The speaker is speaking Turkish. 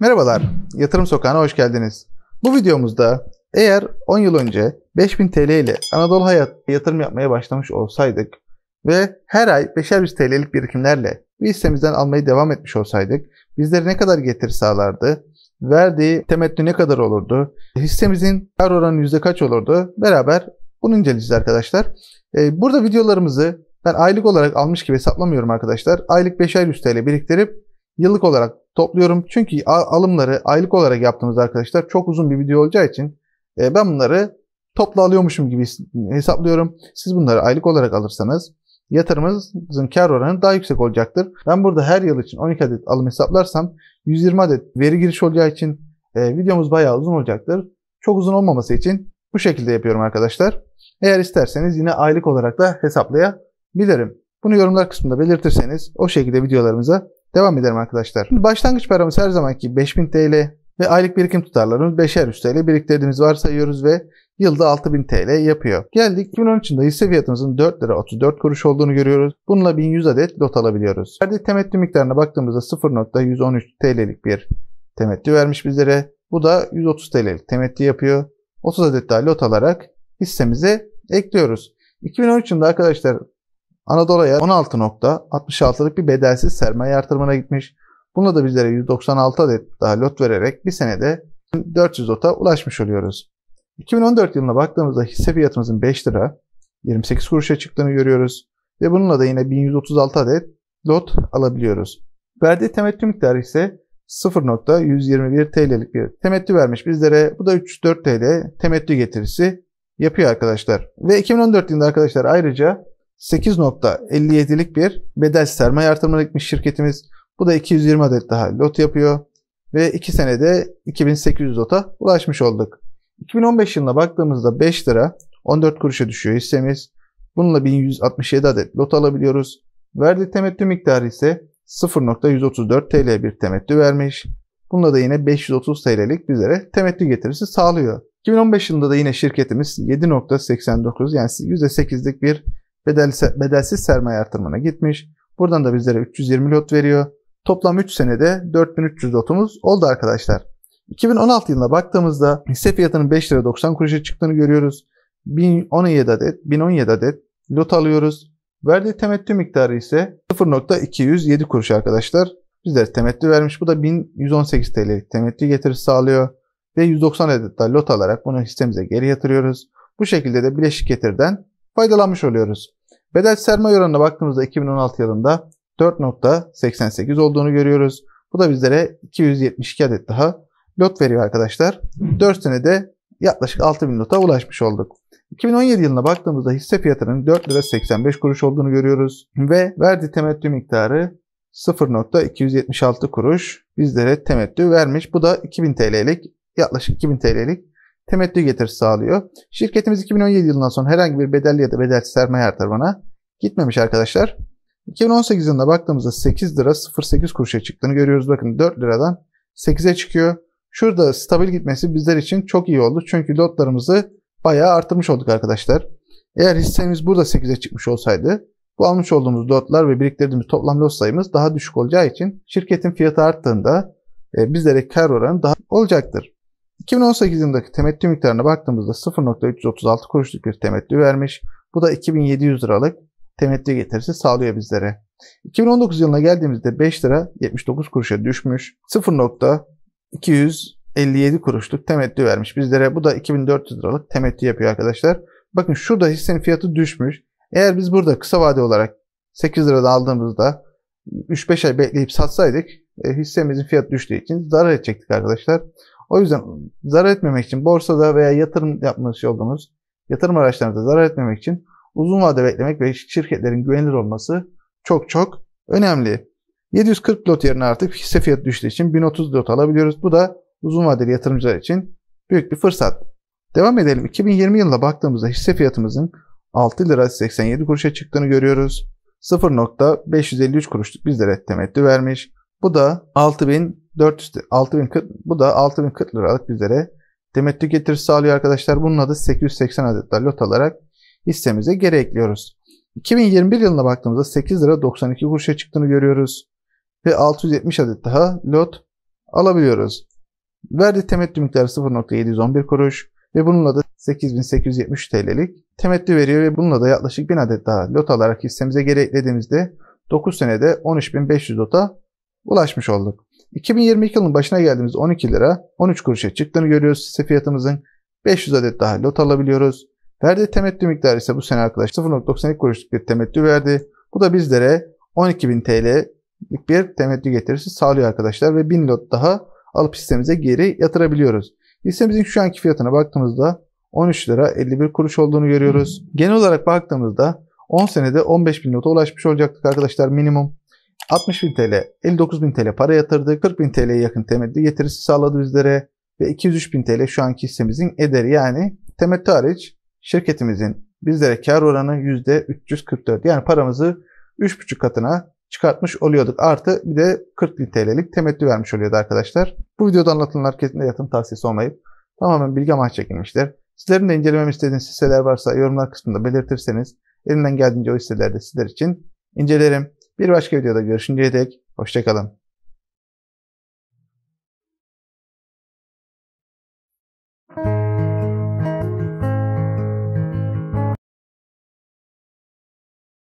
Merhabalar, Yatırım Sokağı'na hoş geldiniz. Bu videomuzda eğer 10 yıl önce 5000 TL ile Anadolu Hayat yatırım yapmaya başlamış olsaydık ve her ay 5'er 100 TL'lik birikimlerle bir hissemizden almayı devam etmiş olsaydık bizlere ne kadar getir sağlardı, verdiği temettü ne kadar olurdu, hissemizin kar oranı yüzde kaç olurdu beraber bunu inceleyeceğiz arkadaşlar. Ee, burada videolarımızı ben aylık olarak almış gibi hesaplamıyorum arkadaşlar. Aylık 5'er 100 TL biriktirip yıllık olarak topluyorum. Çünkü alımları aylık olarak yaptığımız arkadaşlar çok uzun bir video olacağı için e, ben bunları topla alıyormuşum gibi hesaplıyorum. Siz bunları aylık olarak alırsanız yatırımınızın kar oranı daha yüksek olacaktır. Ben burada her yıl için 12 adet alım hesaplarsam 120 adet veri giriş olacağı için e, videomuz bayağı uzun olacaktır. Çok uzun olmaması için bu şekilde yapıyorum arkadaşlar. Eğer isterseniz yine aylık olarak da hesaplayabilirim. Bunu yorumlar kısmında belirtirseniz o şekilde videolarımıza Devam edelim arkadaşlar. Şimdi başlangıç paramız her zamanki 5000 TL ve aylık birikim tutarlarımız 5'er 3 TL biriktirdiğimiz varsayıyoruz ve yılda 6000 TL yapıyor. Geldik 2013'ünde hisse fiyatımızın 4 lira 34 kuruş olduğunu görüyoruz. Bununla 1100 adet lot alabiliyoruz. Verdiği temettü miktarına baktığımızda 0.113 TL'lik bir temettü vermiş bizlere. Bu da 130 TL'lik temettü yapıyor. 30 adet daha lot alarak hissemize ekliyoruz. 2013 yılında arkadaşlar Anadolu'ya 16.66'lık bir bedelsiz sermaye artırımına gitmiş. Bununla da bizlere 196 adet daha lot vererek bir senede 400 lota ulaşmış oluyoruz. 2014 yılına baktığımızda hisse fiyatımızın 5 lira 28 kuruşa çıktığını görüyoruz ve bununla da yine 1136 adet lot alabiliyoruz. Verdiği temettü miktarı ise 0.121 TL'lik bir temettü vermiş bizlere. Bu da 304 TL temettü getirisi yapıyor arkadaşlar. Ve 2014 yılında arkadaşlar ayrıca 8.57'lik bir bedel sermaye artırımına gitmiş şirketimiz. Bu da 220 adet daha lot yapıyor ve 2 senede 2800 lota ulaşmış olduk. 2015 yılına baktığımızda 5 lira 14 kuruşa düşüyor hissemiz. Bununla 1167 adet lot alabiliyoruz. Verdi temettü miktarı ise 0.134 TL bir temettü vermiş. Bununla da yine 530 TL'lik bizlere temettü getirisi sağlıyor. 2015 yılında da yine şirketimiz 7.89 yani %8'lik bir bedelsiz sermaye artırımına gitmiş. Buradan da bizlere 320 lot veriyor. Toplam 3 senede 4300 lotumuz oldu arkadaşlar. 2016 yılına baktığımızda hisse fiyatının 5 lira 90 kuruşa çıktığını görüyoruz. 1017 adet, 1017 adet lot alıyoruz. Verdiği temettü miktarı ise 0.207 kuruş arkadaşlar. Bizler temettü vermiş. Bu da 1118 TL'lik temettü getirisi sağlıyor. Ve 190 adet daha lot alarak bunu hissemize geri yatırıyoruz. Bu şekilde de bileşik getirden faydalanmış oluyoruz. Bedel sermaye oranına baktığımızda 2016 yılında 4.88 olduğunu görüyoruz. Bu da bizlere 272 adet daha lot veriyor arkadaşlar. 4 senede yaklaşık 6000 lota ulaşmış olduk. 2017 yılına baktığımızda hisse fiyatının 4 lira 85 kuruş olduğunu görüyoruz ve verdiği temettü miktarı 0.276 kuruş bizlere temettü vermiş. Bu da 2000 TL'lik yaklaşık 2000 TL'lik temettü getirisi sağlıyor. Şirketimiz 2017 yılından sonra herhangi bir bedelli ya da bedelsiz sermaye artırımına gitmemiş arkadaşlar. 2018 yılında baktığımızda 8 lira 08 kuruşa çıktığını görüyoruz. Bakın 4 liradan 8'e çıkıyor. Şurada stabil gitmesi bizler için çok iyi oldu. Çünkü lotlarımızı bayağı artırmış olduk arkadaşlar. Eğer hissemiz burada 8'e çıkmış olsaydı bu almış olduğumuz lotlar ve biriktirdiğimiz toplam lot sayımız daha düşük olacağı için şirketin fiyatı arttığında e, bizlere kar oranı daha olacaktır. 2018 yılındaki temettü miktarına baktığımızda 0.336 kuruşluk bir temettü vermiş. Bu da 2700 liralık temettü getirisi sağlıyor bizlere. 2019 yılına geldiğimizde 5 lira 79 kuruşa düşmüş. 0.257 kuruşluk temettü vermiş bizlere. Bu da 2400 liralık temettü yapıyor arkadaşlar. Bakın şurada hissenin fiyatı düşmüş. Eğer biz burada kısa vade olarak 8 liradan aldığımızda 3-5 ay bekleyip satsaydık e, hissemizin fiyatı düştüğü için zarar edecektik arkadaşlar. O yüzden zarar etmemek için borsada veya yatırım yapmış olduğunuz yatırım araçlarında zarar etmemek için uzun vade beklemek ve şirketlerin güvenilir olması çok çok önemli. 740 lot yerine artık hisse fiyatı düştüğü için 1030 lot alabiliyoruz. Bu da uzun vadeli yatırımcılar için büyük bir fırsat. Devam edelim. 2020 yılına baktığımızda hisse fiyatımızın 6 lira 87 kuruşa çıktığını görüyoruz. 0.553 kuruşluk bizlere temettü vermiş. Bu da 6000 400 6040 bu da 6040 liralık bizlere temettü getirisi sağlıyor arkadaşlar. Bununla da 880 adet lot alarak hissemize geri ekliyoruz. 2021 yılına baktığımızda 8 lira 92 kuruşa çıktığını görüyoruz. Ve 670 adet daha lot alabiliyoruz. Verdi temettü miktarı 0.711 kuruş ve bununla da 8873 TL'lik temettü veriyor ve bununla da yaklaşık 1000 adet daha lot alarak hissemize geri eklediğimizde 9 senede 13500 lota ulaşmış olduk. 2022 yılının başına geldiğimiz 12 lira 13 kuruşa çıktığını görüyoruz hisse fiyatımızın. 500 adet daha lot alabiliyoruz. Verdi temettü miktarı ise bu sene arkadaşlar 0.92 kuruşluk bir temettü verdi. Bu da bizlere 12.000 TL'lik bir temettü getirisi sağlıyor arkadaşlar ve 1000 lot daha alıp hissemize geri yatırabiliyoruz. Hissemizin şu anki fiyatına baktığımızda 13 lira 51 kuruş olduğunu görüyoruz. Genel olarak baktığımızda 10 senede 15 bin lota ulaşmış olacaktık arkadaşlar minimum. 60 bin TL, 59 bin TL para yatırdı. 40 bin TL'ye yakın temettü getirisi sağladı bizlere. Ve 203 bin TL şu anki hissemizin ederi yani temettü hariç şirketimizin bizlere kar oranı %344. Yani paramızı 3,5 katına çıkartmış oluyorduk. Artı bir de 40 bin TL'lik temettü vermiş oluyordu arkadaşlar. Bu videoda anlatılanlar kesinlikle yatırım tavsiyesi olmayıp tamamen bilgi amaç çekilmiştir. Sizlerin de incelememi istediğiniz hisseler varsa yorumlar kısmında belirtirseniz elimden geldiğince o hisselerde sizler için incelerim. Bir başka videoda görüşünceye dek hoşçakalın.